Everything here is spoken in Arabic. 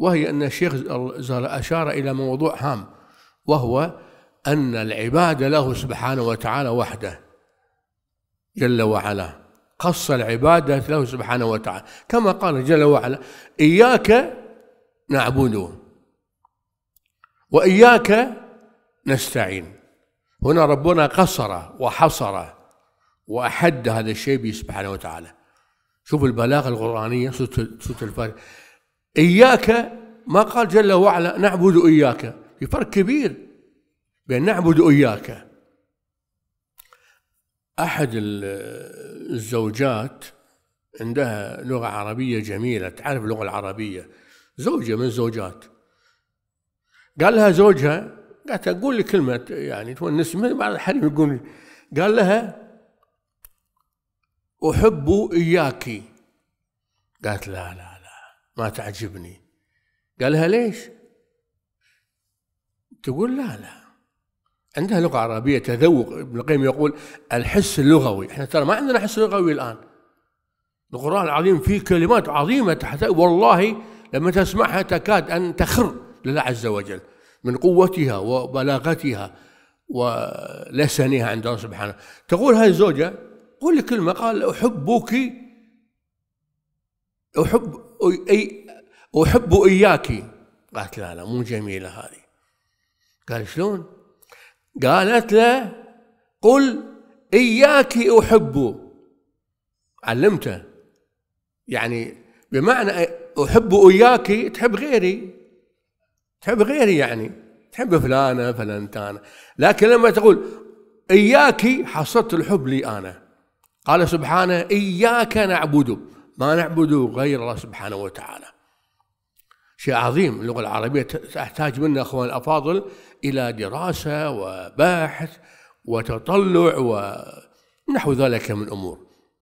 وهي أن الشيخ أشار إلى موضوع هام وهو أن العبادة له سبحانه وتعالى وحده جل وعلا قص العبادة له سبحانه وتعالى كما قال جل وعلا إياك نعبد وإياك نستعين هنا ربنا قصر وحصر وأحد هذا الشيء به سبحانه وتعالى شوف البلاغة القرآنية سورة الفاتحة إياك ما قال جل وعلا نعبد إياك في فرق كبير بين نعبد إياك أحد الزوجات عندها لغة عربية جميلة تعرف اللغة العربية زوجة من زوجات قال لها زوجها قالت أقول لي كلمة يعني تونس بعض الحريم يقول قال لها أحب إياك قالت لا لا ما تعجبني قالها ليش تقول لا لا عندها لغة عربية تذوق ابن القيم يقول الحس اللغوي احنا ترى ما عندنا حس لغوي الآن القرآن العظيم فيه كلمات عظيمة تحت والله لما تسمعها تكاد أن تخر لله عز وجل من قوتها وبلاغتها ولسانها عند الله سبحانه تقول هذه الزوجة قولي كلمة قال أحبك أحب أي أحب إياك قالت لا لا مو جميلة هذه قال شلون قالت له قل إياك أحب علمته يعني بمعنى أحب إياك تحب غيري تحب غيري يعني تحب فلانة فلانتانه لكن لما تقول إياك حصلت الحب لي أنا قال سبحانه إياك نعبد ما نعبد غير الله سبحانه وتعالى شيء عظيم اللغة العربية تحتاج منا أخوان الأفاضل إلى دراسة وباحث وتطلع ونحو ذلك من أمور